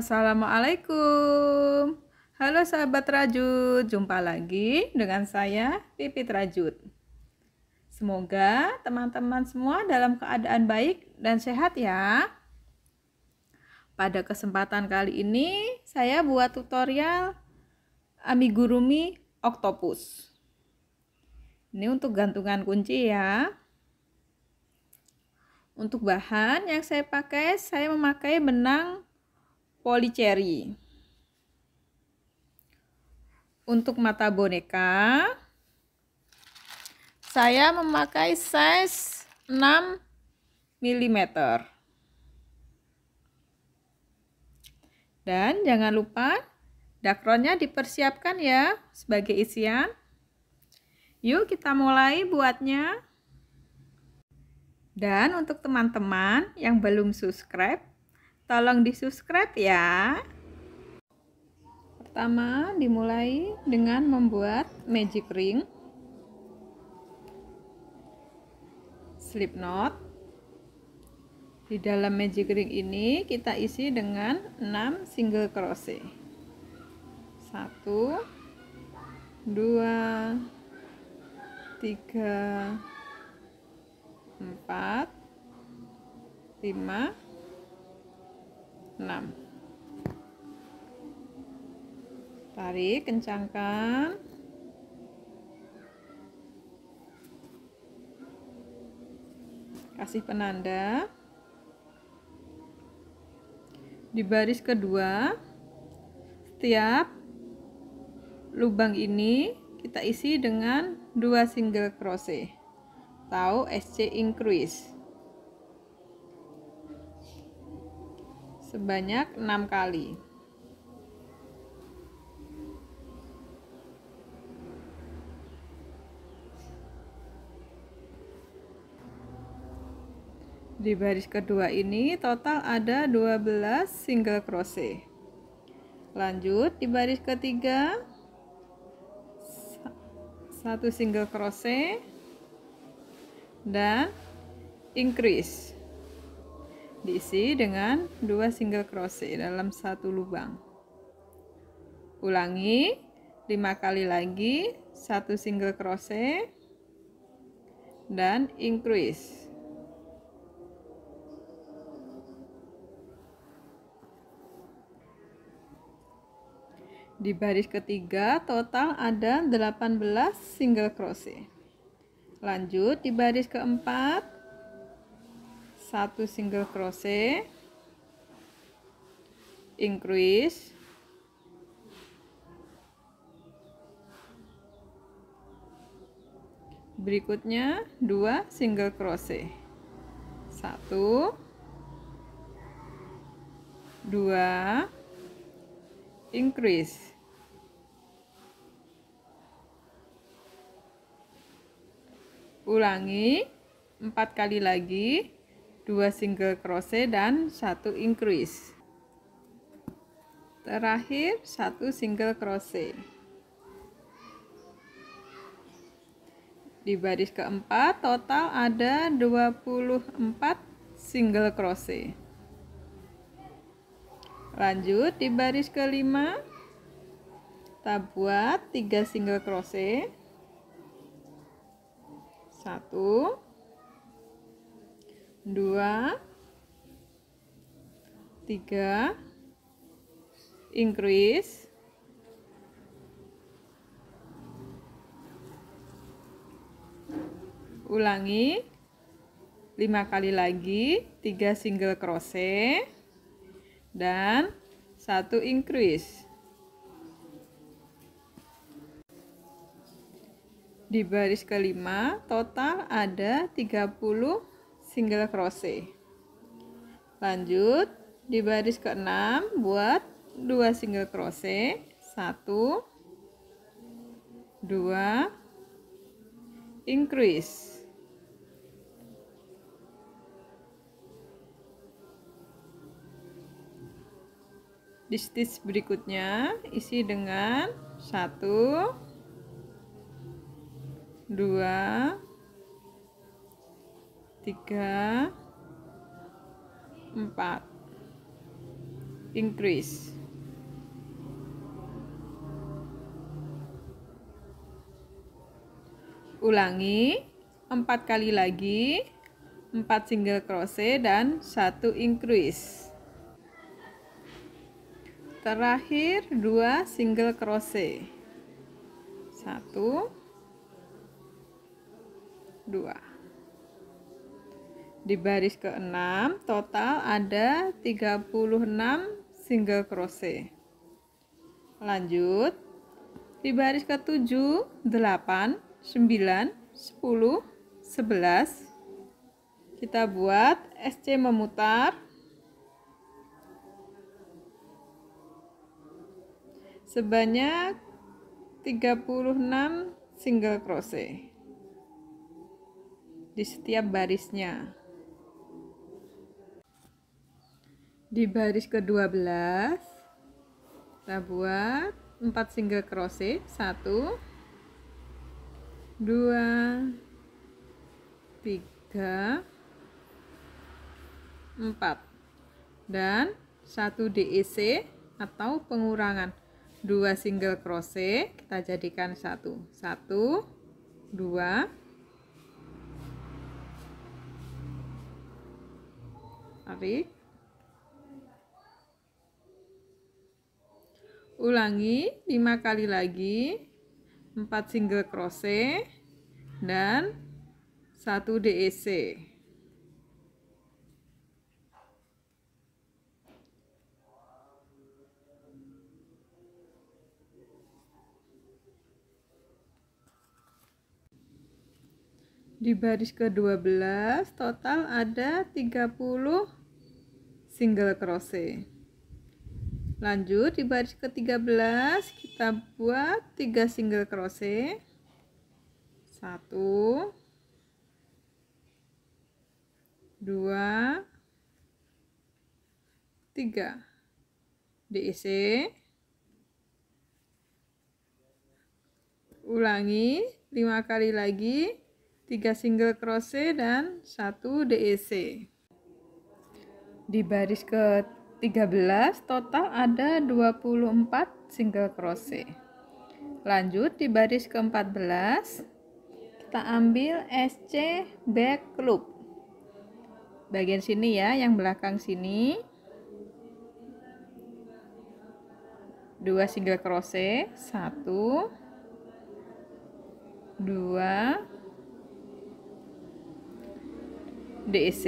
Assalamualaikum. Halo sahabat Rajut, jumpa lagi dengan saya Pipit Rajut. Semoga teman-teman semua dalam keadaan baik dan sehat ya. Pada kesempatan kali ini saya buat tutorial amigurumi octopus. Ini untuk gantungan kunci ya. Untuk bahan yang saya pakai, saya memakai benang policeri. Untuk mata boneka, saya memakai size 6 mm. Dan jangan lupa dakronnya dipersiapkan ya sebagai isian. Yuk kita mulai buatnya. Dan untuk teman-teman yang belum subscribe, Tolong di-subscribe ya. Pertama, dimulai dengan membuat magic ring. Slip knot. Di dalam magic ring ini kita isi dengan 6 single crochet. 1 2 3 4 5 6 tarik kencangkan kasih penanda di baris kedua setiap lubang ini kita isi dengan dua single crochet atau SC increase sebanyak 6 kali. Di baris kedua ini total ada 12 single crochet. Lanjut di baris ketiga satu single crochet dan increase diisi dengan dua single crochet dalam satu lubang ulangi lima kali lagi satu single crochet dan increase di baris ketiga total ada 18 single crochet lanjut di baris keempat satu single crochet increase berikutnya dua single crochet satu dua increase ulangi empat kali lagi 2 single crochet dan 1 increase terakhir 1 single crochet di baris keempat total ada 24 single crochet lanjut di baris kelima kita buat 3 single crochet 1 dua tiga increase ulangi lima kali lagi tiga single crochet dan satu increase di baris kelima total ada 30 single crochet lanjut di baris ke-6 buat 2 single crochet 1 2 increase di stitch berikutnya isi dengan 1 2 tiga empat increase ulangi empat kali lagi empat single crochet dan satu increase terakhir dua single crochet satu dua di baris ke-6 total ada 36 single crochet. Lanjut. Di baris ke-7 8 9 10 11 kita buat SC memutar sebanyak 36 single crochet di setiap barisnya di baris ke-12 kita buat 4 single crochet 1 2 3 4 dan 1 DEC atau pengurangan 2 single crochet kita jadikan 1 1 2 tarik ulangi 5 kali lagi 4 single crochet dan 1 DEC di baris ke-12 total ada 30 single crochet lanjut di baris ke-13 kita buat tiga single crochet satu dua tiga DEC ulangi lima kali lagi tiga single crochet dan satu DEC di baris ke 13 total ada 24 single crochet lanjut di baris ke-14 kita ambil SC back loop bagian sini ya yang belakang sini 2 single crochet 1 2 DC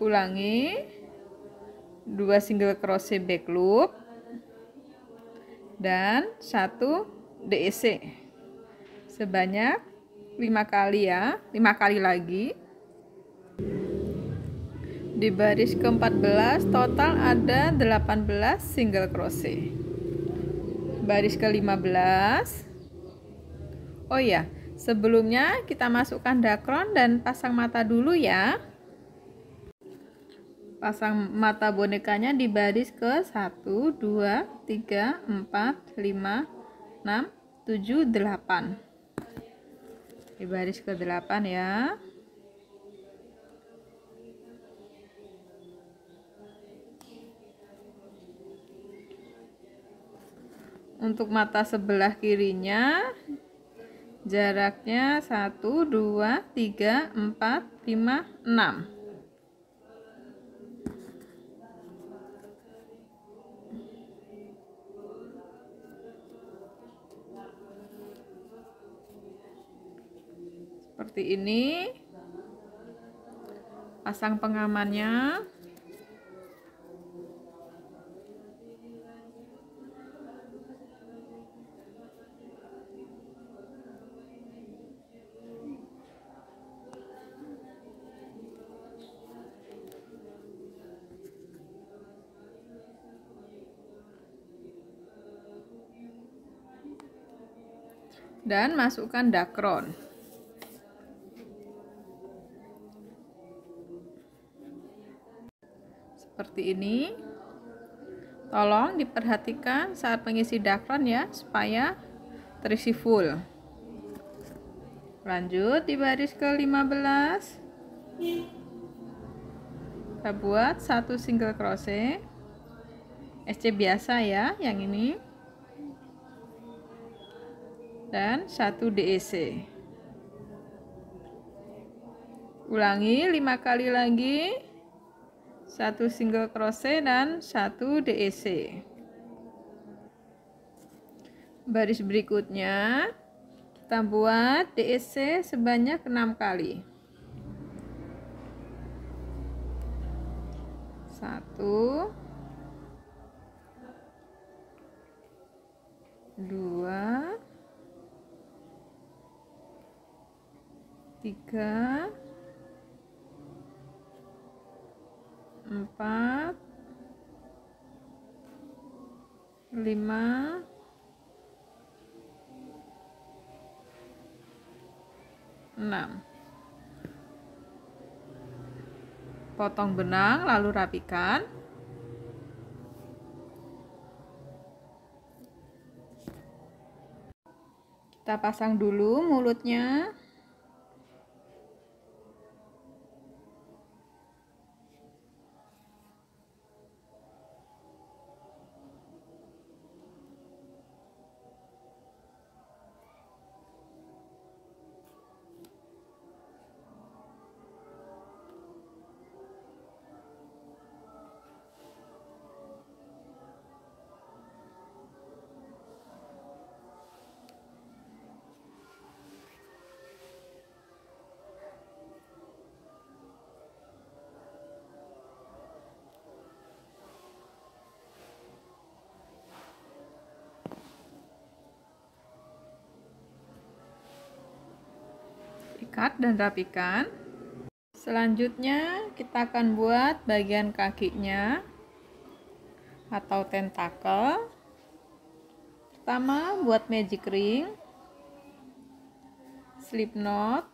ulangi dua single crochet back loop dan satu dc e sebanyak lima kali ya lima kali lagi di baris ke-14 total ada 18 single crochet baris ke-15 oh ya sebelumnya kita masukkan dakron dan pasang mata dulu ya pasang mata bonekanya di baris ke 1, 2, 3, 4, 5, 6, 7, 8 di baris ke 8 ya untuk mata sebelah kirinya jaraknya 1, 2, 3, 4, 5, 6 seperti ini pasang pengamannya dan masukkan dakron seperti ini tolong diperhatikan saat mengisi dakron ya supaya terisi full lanjut di baris ke 15 kita buat satu single crochet SC biasa ya yang ini dan satu DEC ulangi lima kali lagi satu single crochet dan satu DEC baris berikutnya kita buat DEC sebanyak enam kali satu dua tiga empat lima enam potong benang lalu rapikan kita pasang dulu mulutnya ikat dan rapikan. Selanjutnya kita akan buat bagian kakinya atau tentakel. Pertama buat magic ring, slip knot,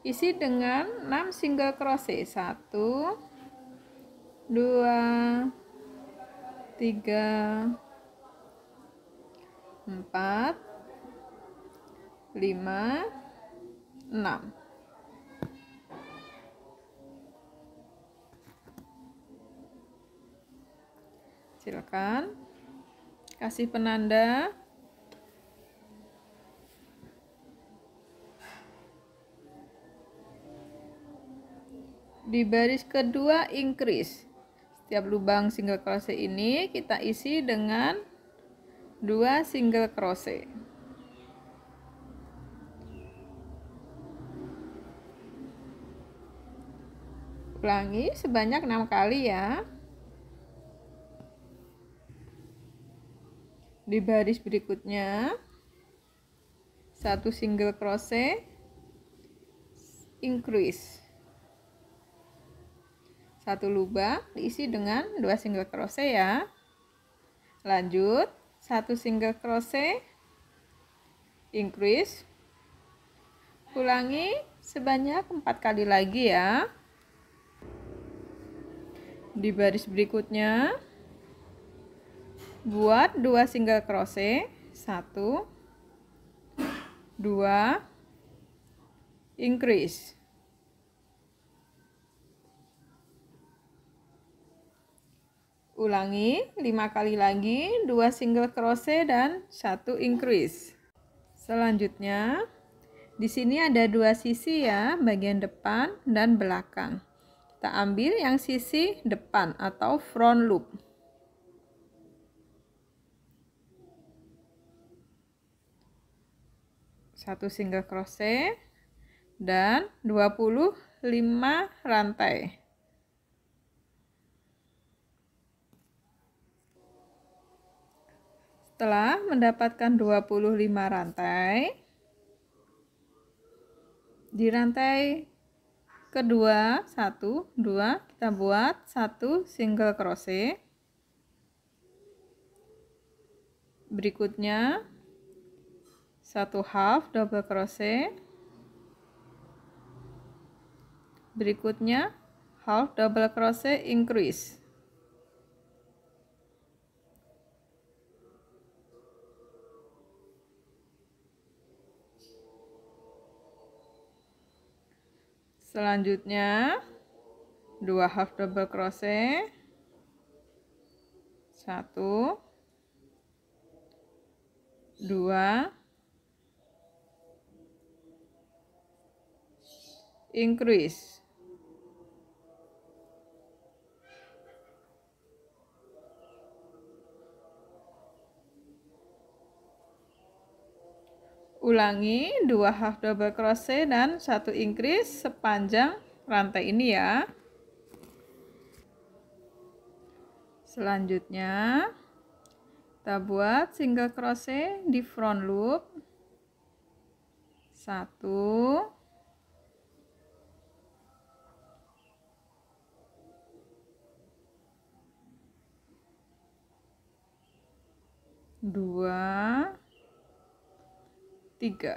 isi dengan 6 single crochet 1, 2, 3, 4, 5, 6 silakan kasih penanda di baris kedua increase setiap lubang single crochet ini kita isi dengan dua single crochet Ulangi sebanyak enam kali ya. Di baris berikutnya satu single crochet increase. Satu lubang diisi dengan dua single crochet ya. Lanjut, satu single crochet increase. Ulangi sebanyak empat kali lagi ya di baris berikutnya buat dua single crochet satu dua increase ulangi lima kali lagi dua single crochet dan satu increase selanjutnya di sini ada dua sisi ya bagian depan dan belakang kita ambil yang sisi depan atau front loop. Satu single crochet dan 25 rantai. Setelah mendapatkan 25 rantai, di rantai kedua satu dua kita buat satu single crochet berikutnya satu half double crochet berikutnya half double crochet increase selanjutnya dua half double crochet satu dua increase ulangi dua half double crochet dan satu increase sepanjang rantai ini ya selanjutnya kita buat single crochet di front loop satu dua tiga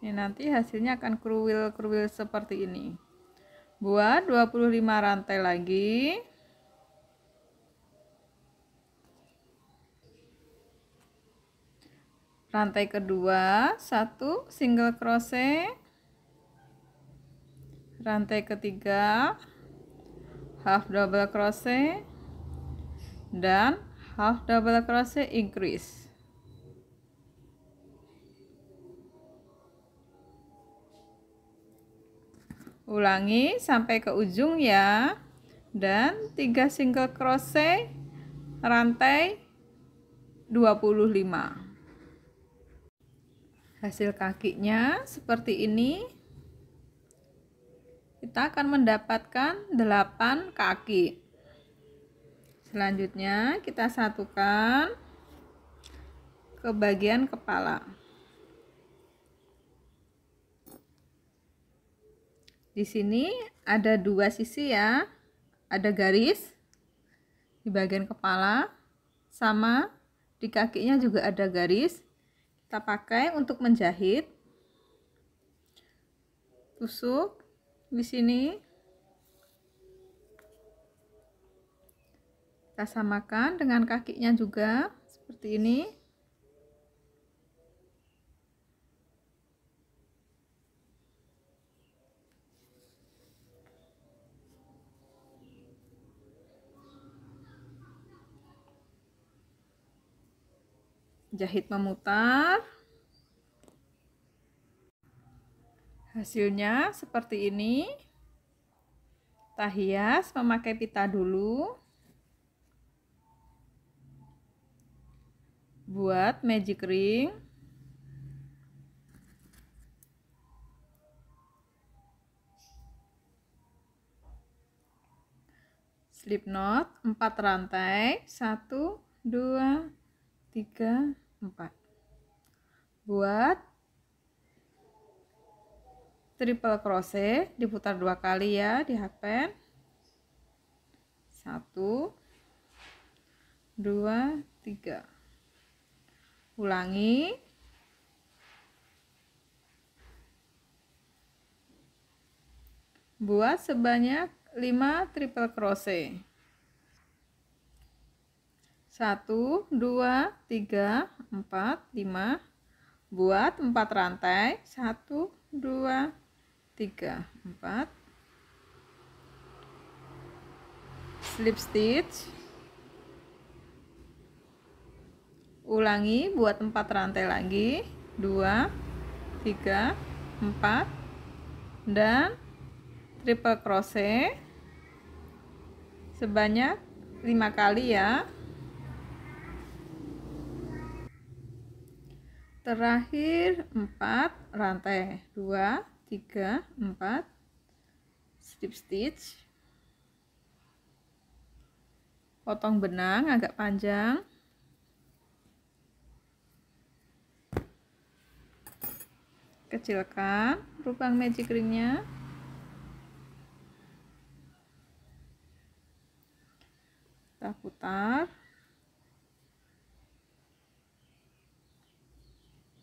ini nanti hasilnya akan kruwil-kruwil seperti ini buat 25 rantai lagi rantai kedua satu single crochet rantai ketiga half double crochet dan half double crochet increase ulangi sampai ke ujung ya dan 3 single crochet rantai 25 hasil kakinya seperti ini kita akan mendapatkan 8 kaki Selanjutnya kita satukan ke bagian kepala. Di sini ada dua sisi ya. Ada garis di bagian kepala sama di kakinya juga ada garis. Kita pakai untuk menjahit. Tusuk di sini kita samakan dengan kakinya juga seperti ini jahit memutar hasilnya seperti ini kita hias memakai pita dulu buat magic ring slip knot 4 rantai 1 2 3 4 buat triple crochet diputar dua kali ya di hakpen 1 2 3 ulangi buat sebanyak 5 triple crochet 1 2 3 4 5 buat 4 rantai 1 2 3 4 slip stitch ulangi buat empat rantai lagi dua tiga empat dan triple crochet sebanyak lima kali ya terakhir empat rantai dua tiga empat slip stitch potong benang agak panjang kecilkan lubang magic ringnya kita putar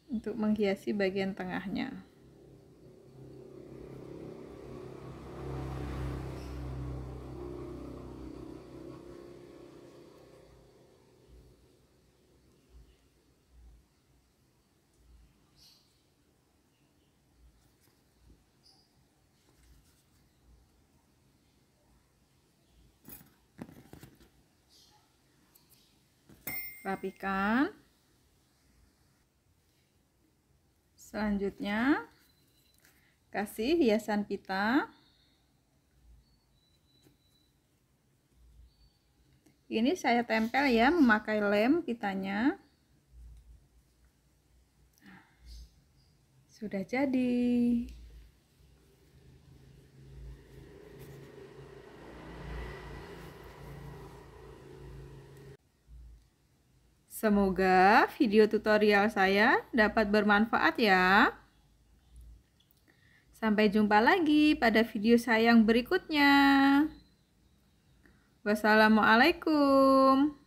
untuk menghiasi bagian tengahnya rapikan selanjutnya kasih hiasan pita ini saya tempel ya memakai lem pitanya sudah jadi Semoga video tutorial saya dapat bermanfaat ya. Sampai jumpa lagi pada video saya yang berikutnya. Wassalamualaikum.